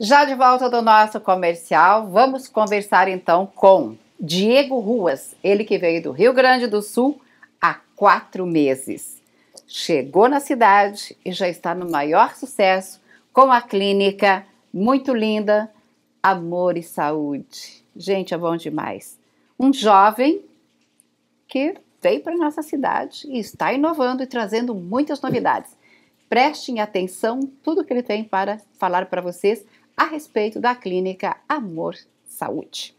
Já de volta do nosso comercial, vamos conversar então com Diego Ruas, ele que veio do Rio Grande do Sul há quatro meses. Chegou na cidade e já está no maior sucesso com a clínica muito linda Amor e Saúde. Gente, é bom demais. Um jovem que veio para nossa cidade e está inovando e trazendo muitas novidades. Prestem atenção tudo que ele tem para falar para vocês a respeito da clínica Amor Saúde.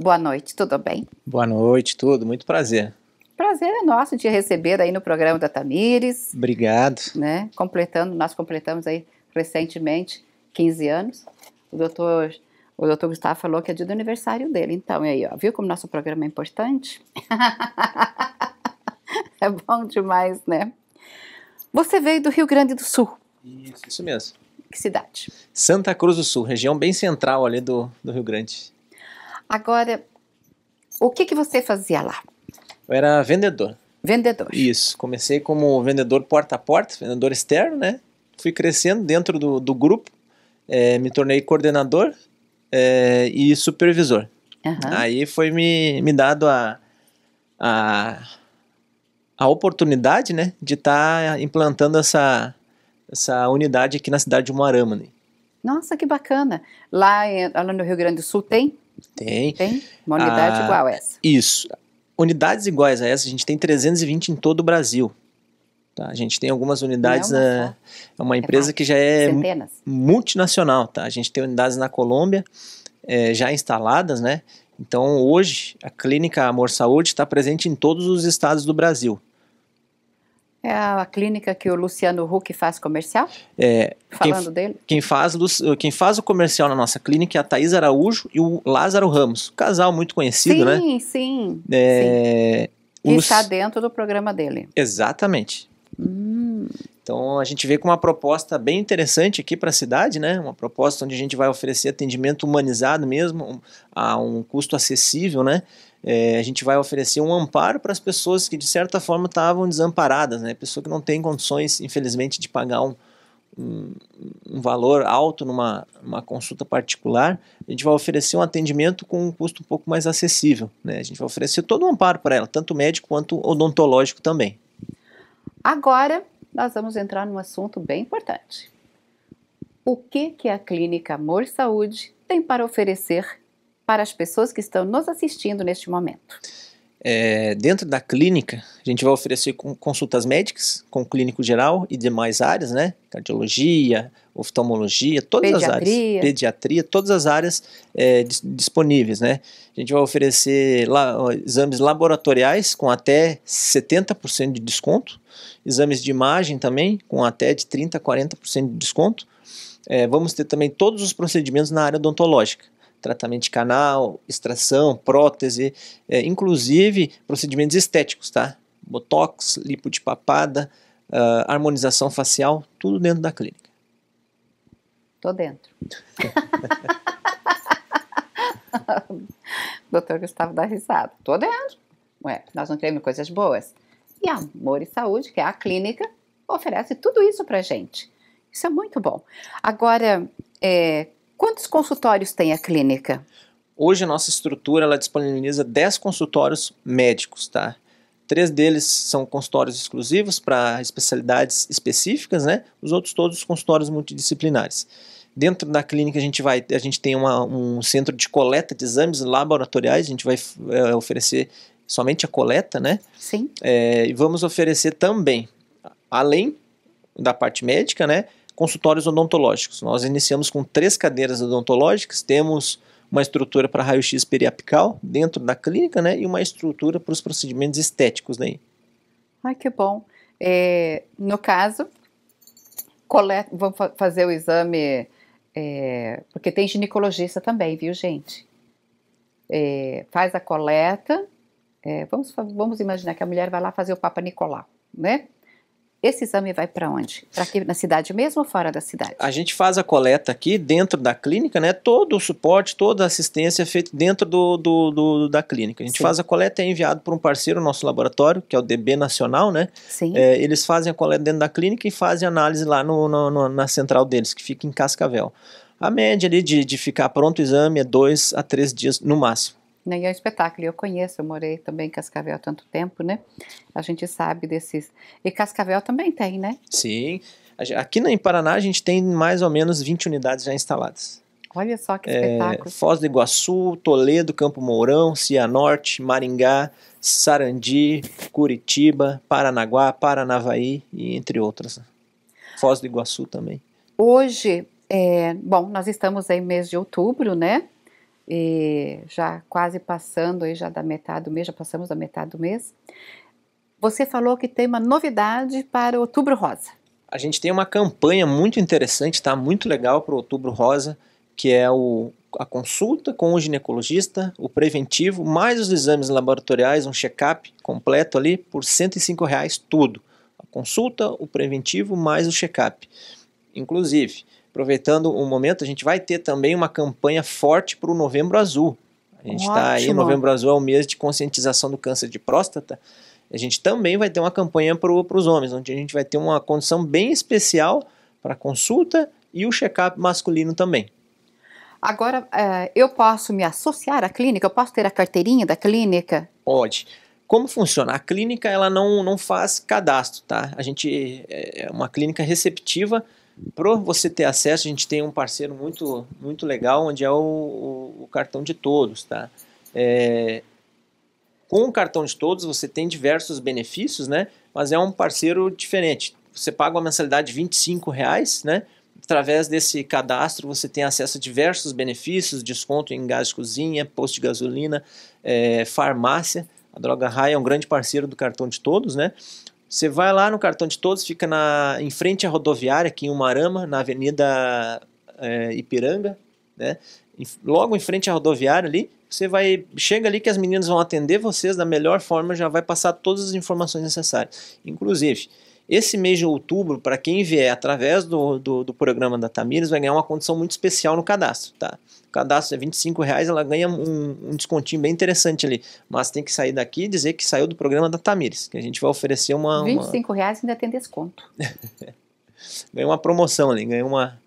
Boa noite, tudo bem? Boa noite, tudo, muito prazer. Prazer é nosso de receber aí no programa da Tamires. Obrigado. Né? Completando, nós completamos aí recentemente 15 anos. O doutor o doutor Gustavo falou que é dia do aniversário dele. Então, aí, ó, viu como nosso programa é importante? é bom demais, né? Você veio do Rio Grande do Sul. Isso, isso mesmo. Que cidade? Santa Cruz do Sul, região bem central ali do, do Rio Grande. Agora, o que, que você fazia lá? Eu era vendedor. Vendedor. Isso. Comecei como vendedor porta a porta, vendedor externo, né? Fui crescendo dentro do, do grupo, é, me tornei coordenador é, e supervisor. Uhum. Aí foi me, me dado a, a, a oportunidade, né, de estar tá implantando essa, essa unidade aqui na cidade de Moarama. Né? Nossa, que bacana. Lá, lá no Rio Grande do Sul tem? Tem. Tem? Uma unidade ah, igual a essa. Isso. Unidades iguais a essa, a gente tem 320 em todo o Brasil. Tá, a gente tem algumas unidades, é, é uma é empresa é que já é centenas. multinacional. Tá? A gente tem unidades na Colômbia, é, já instaladas, né? Então hoje a clínica Amor Saúde está presente em todos os estados do Brasil. É a clínica que o Luciano Huck faz comercial? É, Falando quem, dele? Quem faz, quem faz o comercial na nossa clínica é a Thaís Araújo e o Lázaro Ramos. casal muito conhecido, sim, né? Sim, sim. É, sim. Que os... está dentro do programa dele. Exatamente. Hum. Então a gente vê com uma proposta bem interessante aqui para a cidade, né? Uma proposta onde a gente vai oferecer atendimento humanizado mesmo, a um custo acessível, né? é, a gente vai oferecer um amparo para as pessoas que de certa forma estavam desamparadas, né? Pessoa que não tem condições, infelizmente, de pagar um, um, um valor alto numa consulta particular, a gente vai oferecer um atendimento com um custo um pouco mais acessível, né? A gente vai oferecer todo um amparo para ela, tanto médico quanto odontológico também. Agora nós vamos entrar num assunto bem importante. O que que a clínica Amor Saúde tem para oferecer para as pessoas que estão nos assistindo neste momento? É, dentro da clínica, a gente vai oferecer consultas médicas com o clínico geral e demais áreas, né? Cardiologia, oftalmologia, todas pediatria. as áreas. Pediatria, todas as áreas é, disponíveis, né? A gente vai oferecer la exames laboratoriais com até 70% de desconto, exames de imagem também com até de 30% a 40% de desconto. É, vamos ter também todos os procedimentos na área odontológica tratamento de canal, extração, prótese, é, inclusive procedimentos estéticos, tá? Botox, lipo de papada, uh, harmonização facial, tudo dentro da clínica. Tô dentro. Doutor Gustavo dá risada. Tô dentro. Ué, nós não queremos coisas boas. E Amor e Saúde, que é a clínica, oferece tudo isso pra gente. Isso é muito bom. Agora, é, Quantos consultórios tem a clínica? Hoje a nossa estrutura ela disponibiliza 10 consultórios médicos, tá? Três deles são consultórios exclusivos para especialidades específicas, né? Os outros todos consultórios multidisciplinares. Dentro da clínica a gente vai, a gente tem uma, um centro de coleta de exames laboratoriais, a gente vai é, oferecer somente a coleta, né? Sim. É, e vamos oferecer também, além da parte médica, né? consultórios odontológicos. Nós iniciamos com três cadeiras odontológicas, temos uma estrutura para raio-x periapical dentro da clínica, né, e uma estrutura para os procedimentos estéticos daí. Ai, que bom. É, no caso, coleta, vamos fazer o exame, é, porque tem ginecologista também, viu, gente? É, faz a coleta, é, vamos, vamos imaginar que a mulher vai lá fazer o Papa Nicolau, né? Esse exame vai para onde? Para aqui na cidade mesmo ou fora da cidade? A gente faz a coleta aqui dentro da clínica, né? Todo o suporte, toda a assistência é feita dentro do, do, do, da clínica. A gente Sim. faz a coleta é enviado por um parceiro nosso laboratório, que é o DB Nacional, né? Sim. É, eles fazem a coleta dentro da clínica e fazem análise lá no, no, no, na central deles, que fica em Cascavel. A média ali de, de ficar pronto o exame é dois a três dias no máximo. Né? E é um espetáculo, eu conheço, eu morei também em Cascavel há tanto tempo, né? A gente sabe desses. E Cascavel também tem, né? Sim. Aqui em Paraná a gente tem mais ou menos 20 unidades já instaladas. Olha só que é, espetáculo. É, Foz do Iguaçu, Toledo, Campo Mourão, Cianorte, Maringá, Sarandi, Curitiba, Paranaguá, Paranavaí e entre outras. Foz do Iguaçu também. Hoje, é, bom, nós estamos aí mês de outubro, né? e já quase passando aí já da metade do mês, já passamos da metade do mês. Você falou que tem uma novidade para Outubro Rosa. A gente tem uma campanha muito interessante, tá? Muito legal para Outubro Rosa, que é o, a consulta com o ginecologista, o preventivo, mais os exames laboratoriais, um check-up completo ali por R$ reais tudo. A consulta, o preventivo, mais o check-up. Inclusive, aproveitando o momento, a gente vai ter também uma campanha forte para o Novembro Azul. A gente está aí, Novembro Azul é o mês de conscientização do câncer de próstata. A gente também vai ter uma campanha para os homens, onde a gente vai ter uma condição bem especial para consulta e o check-up masculino também. Agora, é, eu posso me associar à clínica? Eu posso ter a carteirinha da clínica? Pode. Como funciona? A clínica ela não, não faz cadastro, tá? A gente é, é uma clínica receptiva para você ter acesso, a gente tem um parceiro muito, muito legal, onde é o, o, o cartão de todos, tá? É, com o cartão de todos você tem diversos benefícios, né? Mas é um parceiro diferente. Você paga uma mensalidade de 25 reais, né? Através desse cadastro você tem acesso a diversos benefícios, desconto em gás de cozinha, posto de gasolina, é, farmácia. A Droga Raia é um grande parceiro do cartão de todos, né? Você vai lá no cartão de todos, fica na, em frente à rodoviária, aqui em Umarama, na Avenida é, Ipiranga, né? logo em frente à rodoviária ali, você vai chega ali que as meninas vão atender vocês da melhor forma, já vai passar todas as informações necessárias. Inclusive, esse mês de outubro, para quem vier através do, do, do, programa da Tamires, vai ganhar uma condição muito especial no cadastro, tá? O cadastro é 25 reais, ela ganha um, um descontinho bem interessante ali, mas tem que sair daqui e dizer que saiu do programa da Tamires, que a gente vai oferecer uma... 25 uma... reais ainda tem desconto. ganha uma promoção ali, ganha uma,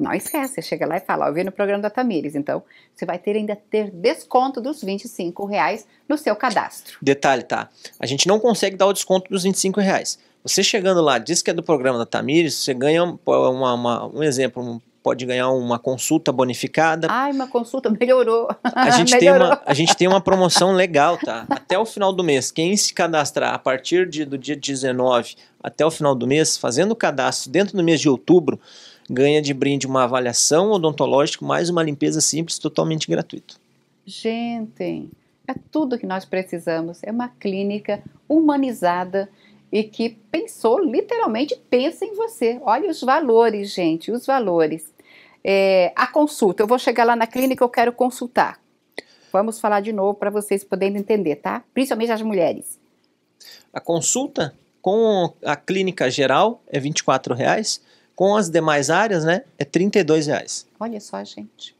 não esquece, você chega lá e fala, ó, eu vi no programa da Tamires, então você vai ter ainda ter desconto dos 25 reais no seu cadastro. Detalhe, tá? A gente não consegue dar o desconto dos 25 reais. Você chegando lá, diz que é do programa da Tamires, você ganha uma, uma, um exemplo, um pode ganhar uma consulta bonificada. Ai, uma consulta melhorou. A gente, melhorou. Tem, uma, a gente tem uma promoção legal, tá? Até o final do mês, quem se cadastrar a partir de, do dia 19 até o final do mês, fazendo o cadastro dentro do mês de outubro, ganha de brinde uma avaliação odontológica mais uma limpeza simples totalmente gratuita. Gente, é tudo que nós precisamos. É uma clínica humanizada e que pensou, literalmente pensa em você. Olha os valores, gente, os valores. É, a consulta, eu vou chegar lá na clínica, eu quero consultar. Vamos falar de novo para vocês poderem entender, tá? Principalmente as mulheres. A consulta com a clínica geral é R$ reais. Com as demais áreas, né, é 32 reais. Olha só, gente.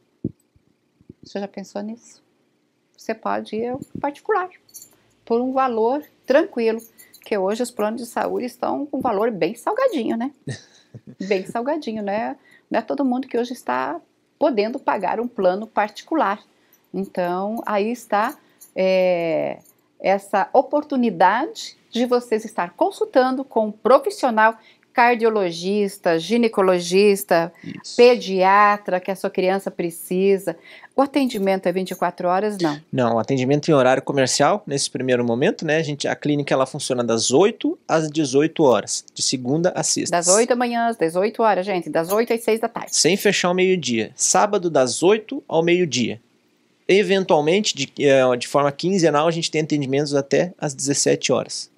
Você já pensou nisso? Você pode ir ao particular por um valor tranquilo, porque hoje os planos de saúde estão com um valor bem salgadinho, né? bem salgadinho, né? Não é todo mundo que hoje está podendo pagar um plano particular. Então, aí está é, essa oportunidade de vocês estar consultando com um profissional cardiologista, ginecologista, Isso. pediatra que a sua criança precisa. O atendimento é 24 horas, não? Não, atendimento em horário comercial, nesse primeiro momento, né? A, gente, a clínica ela funciona das 8 às 18 horas, de segunda a sexta. Das 8 da manhã às 18 horas, gente, das 8 às 6 da tarde. Sem fechar o meio-dia. Sábado das 8 ao meio-dia. Eventualmente, de, eh, de forma quinzenal, a gente tem atendimentos até às 17 horas.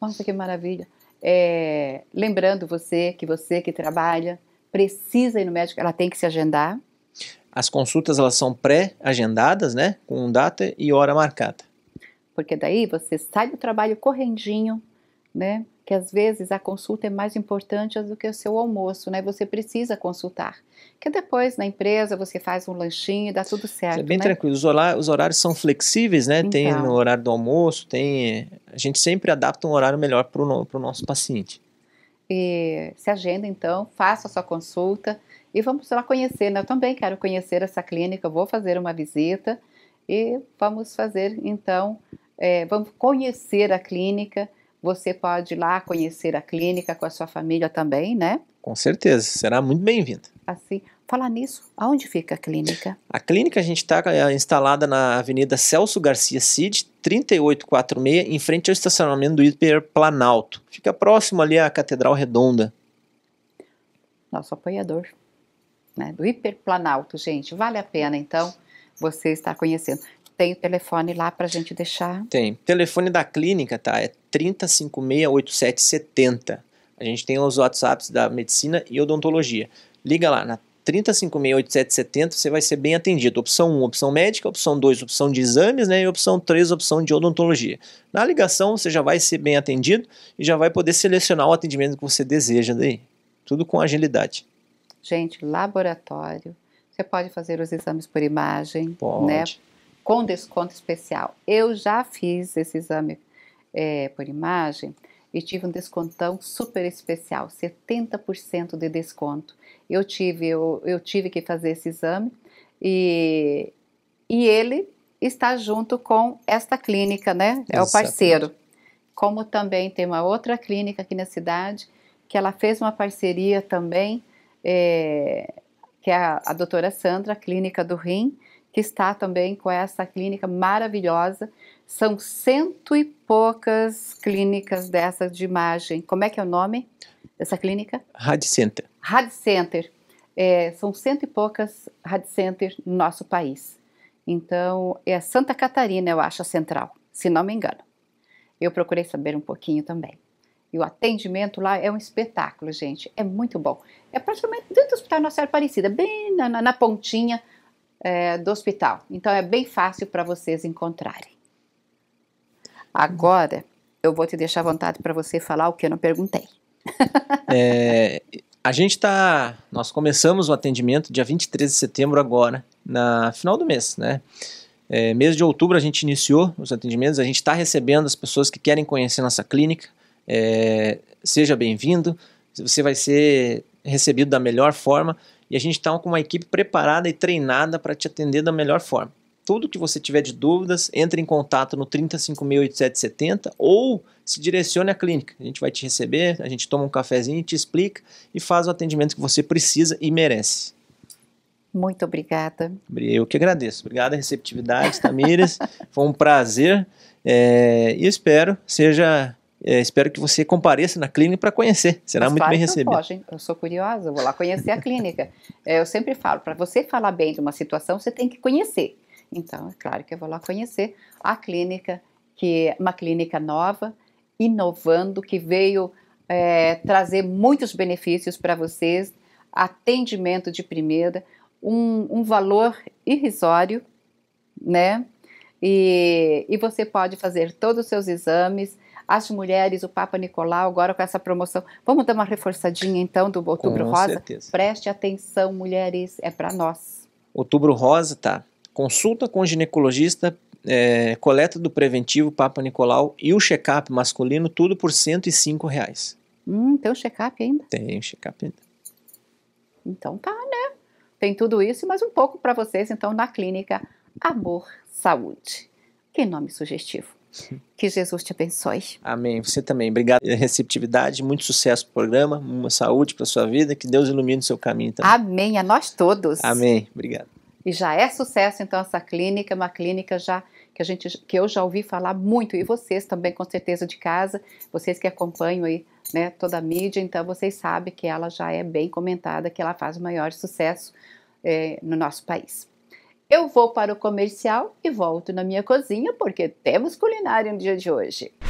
Nossa, que maravilha. É, lembrando você que você que trabalha precisa ir no médico, ela tem que se agendar. As consultas elas são pré-agendadas, né? Com data e hora marcada. Porque daí você sai do trabalho correndinho, né? Que às vezes a consulta é mais importante do que o seu almoço, né? Você precisa consultar. Que depois na empresa você faz um lanchinho, e dá tudo é certo. É bem né? tranquilo. Os horários, os horários, são flexíveis, né? Então. Tem no horário do almoço, tem. A gente sempre adapta um horário melhor para o nosso paciente. E se agenda então, faça a sua consulta e vamos lá conhecer. Né? Eu também quero conhecer essa clínica, vou fazer uma visita e vamos fazer então, é, vamos conhecer a clínica você pode ir lá conhecer a clínica com a sua família também, né? Com certeza, será muito bem-vindo. Assim, falar nisso, aonde fica a clínica? A clínica a gente está é, instalada na Avenida Celso Garcia Cid, 3846, em frente ao estacionamento do Hiper Planalto. Fica próximo ali à Catedral Redonda. Nosso apoiador, né? Do Hiper Planalto, gente, vale a pena então você estar conhecendo. Tem o telefone lá para a gente deixar? Tem. O telefone da clínica, tá? É 3568770. A gente tem os WhatsApps da medicina e odontologia. Liga lá na 3568770 você vai ser bem atendido. Opção 1, opção médica, opção 2, opção de exames, né? E opção 3, opção de odontologia. Na ligação, você já vai ser bem atendido e já vai poder selecionar o atendimento que você deseja daí. Né? Tudo com agilidade. Gente, laboratório. Você pode fazer os exames por imagem, né? pode. né? com desconto especial. Eu já fiz esse exame é, por imagem e tive um descontão super especial, 70% de desconto. Eu tive, eu, eu tive que fazer esse exame e, e ele está junto com esta clínica, né? É o parceiro. Como também tem uma outra clínica aqui na cidade que ela fez uma parceria também, é, que é a, a doutora Sandra, a Clínica do Rim, que está também com essa clínica maravilhosa. São cento e poucas clínicas dessas de imagem. Como é que é o nome dessa clínica? Rad Center. Rad Center. É, são cento e poucas Rad Center no nosso país. Então, é Santa Catarina, eu acho, a central, se não me engano. Eu procurei saber um pouquinho também. E o atendimento lá é um espetáculo, gente. É muito bom. É praticamente dentro do Hospital Nossa Senhora Aparecida, bem na, na, na pontinha é, do hospital. Então é bem fácil para vocês encontrarem. Agora eu vou te deixar à vontade para você falar o que eu não perguntei. é, a gente está, nós começamos o atendimento dia 23 de setembro agora, na final do mês, né? É, mês de outubro a gente iniciou os atendimentos, a gente está recebendo as pessoas que querem conhecer nossa clínica. É, seja bem-vindo, você vai ser recebido da melhor forma e a gente está com uma equipe preparada e treinada para te atender da melhor forma. Tudo que você tiver de dúvidas, entre em contato no 35.8770 ou se direcione à clínica. A gente vai te receber, a gente toma um cafezinho, te explica e faz o atendimento que você precisa e merece. Muito obrigada. Eu que agradeço. Obrigado a receptividade, Tamires. Foi um prazer é, e espero seja é, espero que você compareça na clínica para conhecer. Será Mas muito bem recebido. Pode, eu sou curiosa, vou lá conhecer a clínica. É, eu sempre falo, para você falar bem de uma situação, você tem que conhecer. Então, é claro que eu vou lá conhecer a clínica, que é uma clínica nova, inovando, que veio é, trazer muitos benefícios para vocês, atendimento de primeira, um, um valor irrisório, né? E, e você pode fazer todos os seus exames as mulheres, o Papa Nicolau, agora com essa promoção. Vamos dar uma reforçadinha então do Outubro com Rosa? Certeza. Preste atenção, mulheres, é para nós. Outubro Rosa, tá. Consulta com ginecologista, é, coleta do preventivo Papa Nicolau e o check-up masculino, tudo por 105 reais. Hum, tem o check-up ainda? Tem o check-up ainda. Então tá, né? Tem tudo isso e mais um pouco para vocês, então, na clínica Amor Saúde. Que nome sugestivo. Que Jesus te abençoe. Amém. Você também. Obrigado pela receptividade. Muito sucesso pro programa. Uma saúde para sua vida. Que Deus ilumine o seu caminho também. Amém. A nós todos. Amém. Obrigado. E já é sucesso, então, essa clínica. Uma clínica já que, a gente, que eu já ouvi falar muito. E vocês também, com certeza, de casa. Vocês que acompanham aí né, toda a mídia. Então, vocês sabem que ela já é bem comentada, que ela faz o maior sucesso eh, no nosso país. Eu vou para o comercial e volto na minha cozinha porque temos culinária no dia de hoje.